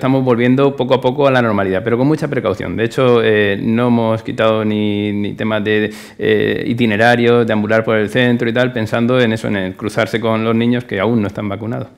Estamos volviendo poco a poco a la normalidad, pero con mucha precaución. De hecho, eh, no hemos quitado ni, temas de eh, itinerarios, de ambular por el centro y tal, pensando en eso, en cruzarse con los niños que aún no están vacunados.